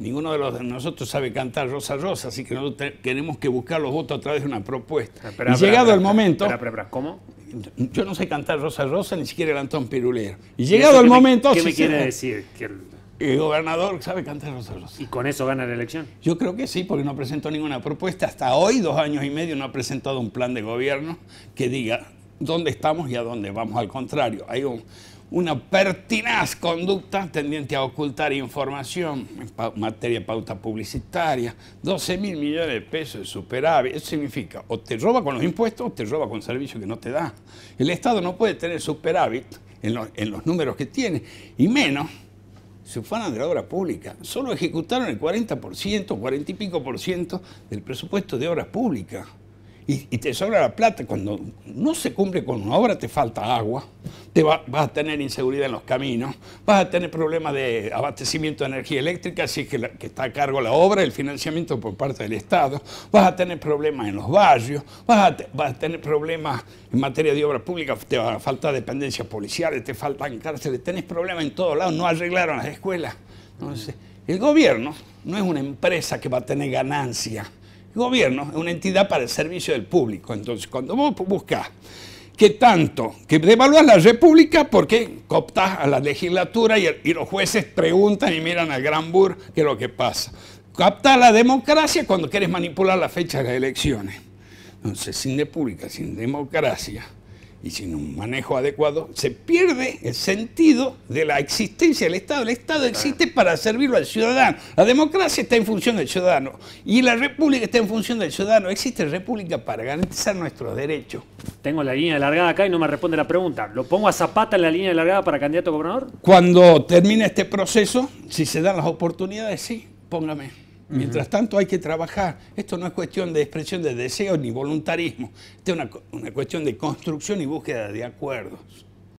Ninguno de los de nosotros sabe cantar Rosa Rosa, así que nosotros tenemos que buscar los votos a través de una propuesta. y llegado el momento. ¿Cómo? Yo no sé cantar Rosa Rosa, ni siquiera el Antón Pirulero. Y llegado el momento. ¿Qué me quiere decir? Que el... el... gobernador sabe cantar Rosa Rosa. ¿Y con eso gana la elección? Yo creo que sí, porque no presentó ninguna propuesta. Hasta hoy, dos años y medio, no ha presentado un plan de gobierno que diga dónde estamos y a dónde vamos. Al contrario, hay un, una pertinaz conducta tendiente a ocultar información en materia de pauta publicitaria, 12 mil millones de pesos de superávit. Eso significa, o te roba con los impuestos o te roba con servicios que no te da. El Estado no puede tener superávit en los, números que tiene, y menos se fueron de la obra pública. Solo ejecutaron el 40%, 40 y pico por ciento del presupuesto de obras públicas y, te sobra la plata. Cuando no se cumple con una obra, te falta agua, te vas a tener inseguridad en los caminos, vas a tener problemas de abastecimiento de energía eléctrica, si es que, está a cargo la obra, el financiamiento por parte del Estado, vas a tener problemas en los barrios, vas a, vas a tener problemas en materia de obras públicas, te va a faltar dependencias policiales, te faltan cárceles, tenés problemas en todos lados, no arreglaron las escuelas. Entonces, el gobierno no es una empresa que va a tener ganancia el gobierno es una entidad para el servicio del público. Entonces, cuando vos buscas que tanto, que devalúas la república porque cooptás a la legislatura y, los jueces preguntan y miran al gran bur qué es lo que pasa. capta la democracia cuando quieres manipular la fecha de las elecciones. Entonces, sin república, sin democracia, y sin un manejo adecuado, se pierde el sentido de la existencia del Estado. El Estado existe para servirlo al ciudadano. La democracia está en función del ciudadano y la república está en función del ciudadano. Existe república para garantizar nuestros derechos. Tengo la línea alargada acá y no me responde la pregunta. ¿Lo pongo a Zapata en la línea alargada para candidato a gobernador? Cuando termine este proceso, si se dan las oportunidades, sí, póngame. Mientras tanto hay que trabajar. Esto no es cuestión de expresión de deseos ni voluntarismo. Esto es una, una cuestión de construcción y búsqueda de acuerdos.